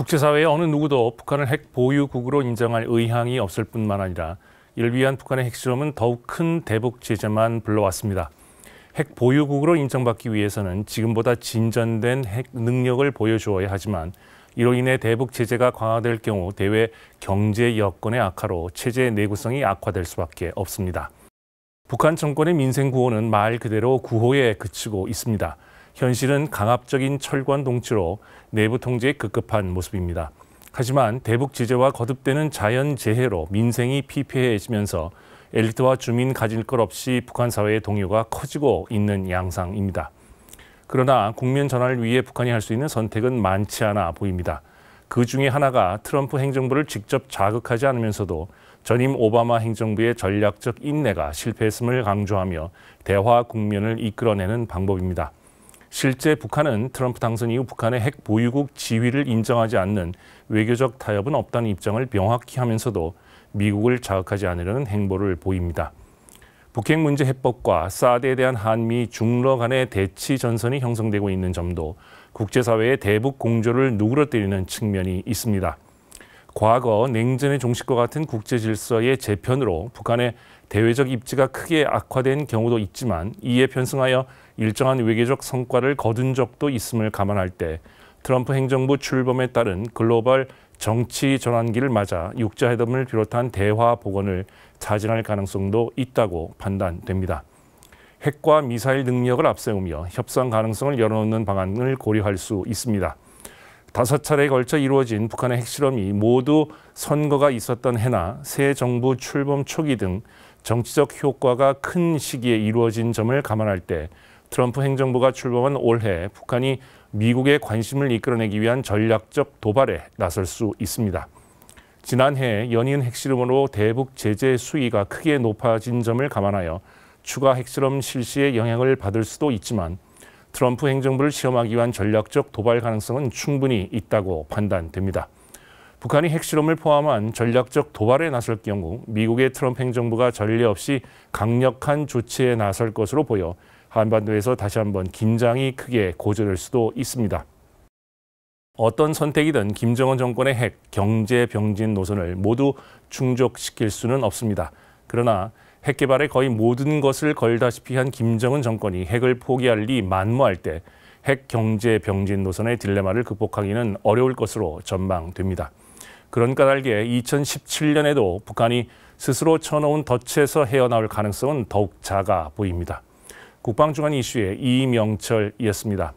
국제사회의 어느 누구도 북한을 핵 보유국으로 인정할 의향이 없을 뿐만 아니라 이를 위한 북한의 핵실험은 더욱 큰 대북 제재만 불러왔습니다. 핵 보유국으로 인정받기 위해서는 지금보다 진전된 핵 능력을 보여주어야 하지만 이로 인해 대북 제재가 강화될 경우 대외 경제 여건의 악화로 체제 내구성이 악화될 수밖에 없습니다. 북한 정권의 민생 구호는 말 그대로 구호에 그치고 있습니다. 현실은 강압적인 철관 동치로 내부 통제에 급급한 모습입니다. 하지만 대북 제재와 거듭되는 자연 재해로 민생이 피폐해지면서 엘리트와 주민 가질 것 없이 북한 사회의 동요가 커지고 있는 양상입니다. 그러나 국면 전환을 위해 북한이 할 수 있는 선택은 많지 않아 보입니다. 그 중에 하나가 트럼프 행정부를 직접 자극하지 않으면서도 전임 오바마 행정부의 전략적 인내가 실패했음을 강조하며 대화 국면을 이끌어내는 방법입니다. 실제 북한은 트럼프 당선 이후 북한의 핵 보유국 지위를 인정하지 않는 외교적 타협은 없다는 입장을 명확히 하면서도 미국을 자극하지 않으려는 행보를 보입니다. 북핵 문제 해법과 사드에 대한 한미 중러 간의 대치 전선이 형성되고 있는 점도 국제사회의 대북 공조를 누그러뜨리는 측면이 있습니다. 과거 냉전의 종식과 같은 국제 질서의 재편으로 북한의 대외적 입지가 크게 악화된 경우도 있지만 이에 편승하여 일정한 외교적 성과를 거둔 적도 있음을 감안할 때 트럼프 행정부 출범에 따른 글로벌 정치 전환기를 맞아 육자회담을 비롯한 대화 복원을 자진할 가능성도 있다고 판단됩니다. 핵과 미사일 능력을 앞세우며 협상 가능성을 열어놓는 방안을 고려할 수 있습니다. 다섯 차례에 걸쳐 이루어진 북한의 핵실험이 모두 선거가 있었던 해나 새 정부 출범 초기 등 정치적 효과가 큰 시기에 이루어진 점을 감안할 때 트럼프 행정부가 출범한 올해 북한이 미국의 관심을 이끌어내기 위한 전략적 도발에 나설 수 있습니다. 지난해 연인 핵실험으로 대북 제재 수위가 크게 높아진 점을 감안하여 추가 핵실험 실시에 영향을 받을 수도 있지만 트럼프 행정부를 시험하기 위한 전략적 도발 가능성은 충분히 있다고 판단됩니다. 북한이 핵실험을 포함한 전략적 도발에 나설 경우 미국의 트럼프 행정부가 전례 없이 강력한 조치에 나설 것으로 보여 한반도에서 다시 한번 긴장이 크게 고조될 수도 있습니다. 어떤 선택이든 김정은 정권의 핵, 경제, 병진 노선을 모두 충족시킬 수는 없습니다. 그러나 핵 개발에 거의 모든 것을 걸다시피 한 김정은 정권이 핵을 포기할 리 만무할 때 핵 경제 병진 노선의 딜레마를 극복하기는 어려울 것으로 전망됩니다. 그런 까닭에 2017년에도 북한이 스스로 쳐놓은 덫에서 헤어나올 가능성은 더욱 작아 보입니다. 국방중앙 이슈의 이명철이었습니다.